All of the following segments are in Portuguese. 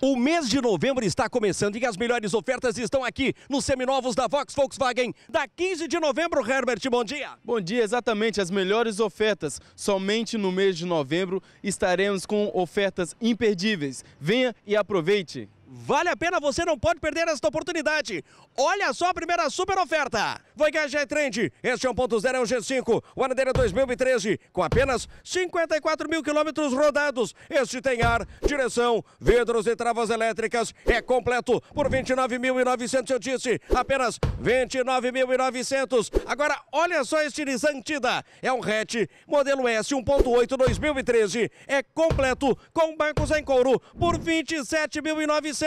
O mês de novembro está começando e as melhores ofertas estão aqui nos seminovos da Vox Volkswagen. Da 15 de novembro, Herbert, bom dia. Bom dia, exatamente. As melhores ofertas. Somente no mês de novembro estaremos com ofertas imperdíveis. Venha e aproveite. Vale a pena, você não pode perder esta oportunidade. Olha só a primeira super oferta. Voyage é Trend, este é 1.0, é um G5, o ano dele é 2013, com apenas 54 mil quilômetros rodados. Este tem ar, direção, vidros e travas elétricas. É completo por 29.900, eu disse, apenas 29.900. Agora, olha só este Nissan Tida. É um hatch, modelo S 1.8 2013. É completo, com bancos em couro, por 27.900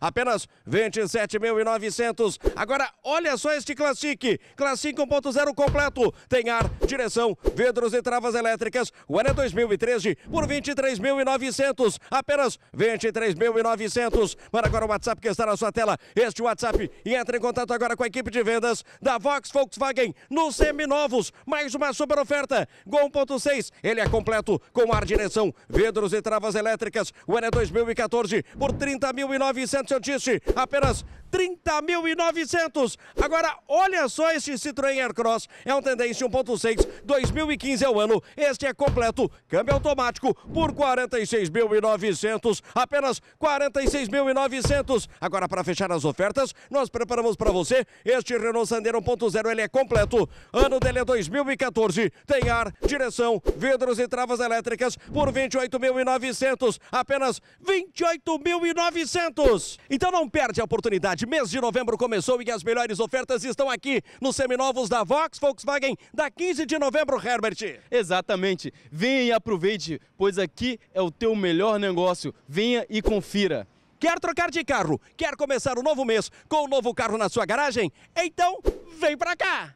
apenas 27.900. Agora, olha só este Classic, Classic 1.0 completo, tem ar, direção, vidros e travas elétricas. O ano é 2013 por 23.900, apenas 23.900. Para agora o WhatsApp que está na sua tela, este WhatsApp e entra em contato agora com a equipe de vendas da Vox Volkswagen no Seminovos. Mais uma super oferta, Gol 1.6, ele é completo com ar, direção, vidros e travas elétricas. O ano é 2014 por 30 9.900, eu disse, apenas 30.900. Agora, olha só este Citroën Aircross. É um tendência 1.6, 2015 é o ano. Este é completo, câmbio automático por 46.900. Apenas 46.900. Agora, para fechar as ofertas, nós preparamos para você este Renault Sandero 1.0. Ele é completo. Ano dele é 2014. Tem ar, direção, vidros e travas elétricas por 28.900. Apenas 28.900. Então não perde a oportunidade gente. Mês de novembro começou e as melhores ofertas estão aqui nos seminovos da Vox Volkswagen da 15 de novembro, Herbert. Exatamente. Venha e aproveite, pois aqui é o teu melhor negócio. Venha e confira. Quer trocar de carro? Quer começar o um novo mês com o um novo carro na sua garagem? Então, vem pra cá!